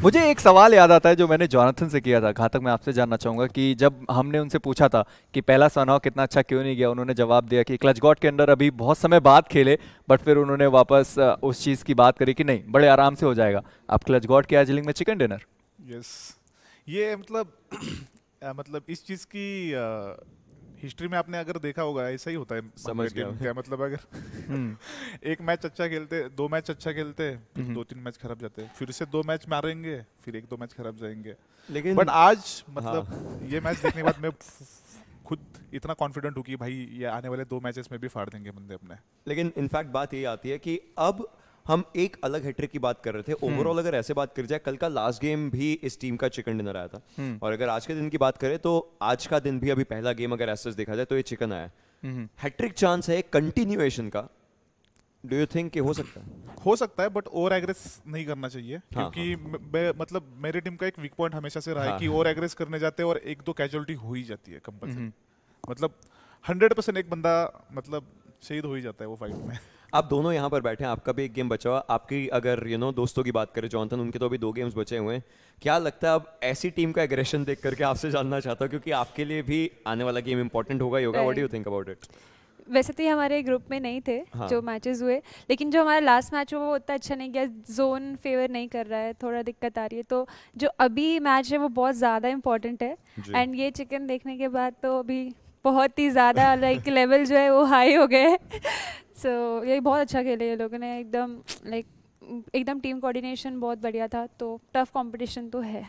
मुझे एक सवाल याद आता है जो मैंने जॉनथन से किया था घातक मैं आपसे जानना चाहूंगा कि जब हमने उनसे पूछा था कि पहला सनाव कितना अच्छा क्यों नहीं गया उन्होंने जवाब दिया कि क्लच गॉड के अंदर अभी बहुत समय बाद खेले बट फिर उन्होंने वापस उस चीज़ की बात करी कि नहीं बड़े आराम से हो जाएगा आप क्लच गॉड के एजलिंग में चिकन डिनर यस yes. ये मतलब मतलब इस चीज़ की आ, हिस्ट्री में आपने अगर देखा होगा ऐसा ही होता है समझ गया क्या मतलब अगर हम्म। एक मैच अच्छा खेलते दो मैच अच्छा खेलते हम्म। दो तीन मैच खराब जाते फिर से दो मैच मारेंगे फिर एक दो मैच खराब जाएंगे लेकिन बट आज मतलब हाँ। ये मैच देखने के बाद मैं खुद इतना कॉन्फिडेंट हूँ कि भाई ये आने वाले दो मैचेस में भी फाड़ देंगे बंदे अपने लेकिन इनफैक्ट बात ये आती है कि अब हम एक अलग हेट्रिक की बात कर रहे थे ओवरऑल हम्म। अगर ऐसे बात कर जाए कल का लास्ट गेम भी इस टीम का चिकन डिनर आया था हम्म। और अगर आज के दिन की बात करें तो आज का दिन भी अभी पहला गेम अगर ऐसे देखा जाए तो ये चिकन आया हैट्रिक हम्म। चांस है कंटिन्यूएशन का डू यू थिंक हो सकता है हो सकता है बट ओवर एग्रेस नहीं करना चाहिए हाँ, क्योंकि हाँ, हाँ. मतलब मेरी टीम का एक वीक पॉइंट हमेशा से रहा हाँ, है कि ओवर हाँ, एग्रेस करने जाते हैं और एक दो कैजुअलिटी हो ही जाती है कंपल्सरी मतलब हंड्रेड परसेंट एक बंदा मतलब शहीद हो ही जाता है वो फाइट में आप दोनों यहाँ पर बैठे हैं आपका भी एक गेम बचा हुआ आपकी अगर यू you नो know, दोस्तों की बात करें जॉनथन उनके तो अभी दो गेम्स बचे हुए हैं क्या लगता है अब ऐसी टीम का एग्रेशन देख करके आपसे जानना चाहता हूँ क्योंकि आपके लिए भी आने वाला गेम इंपॉर्टेंट होगा ही होगा what you think about it वैसे तो ये हमारे ग्रुप में नहीं थे हाँ. जो मैचेस हुए लेकिन जो हमारा लास्ट मैच हुआ वो उतना अच्छा नहीं गया जोन फेवर नहीं कर रहा है थोड़ा दिक्कत आ रही है तो जो अभी मैच है वो बहुत ज़्यादा इम्पोर्टेंट है एंड ये चिकन देखने के बाद तो अभी बहुत ही ज़्यादा लाइक लेवल जो है वो हाई हो गए सो ये बहुत अच्छा खेले ये लोगों ने एकदम लाइक एकदम टीम कोऑर्डिनेशन बहुत बढ़िया था तो टफ कंपटीशन तो है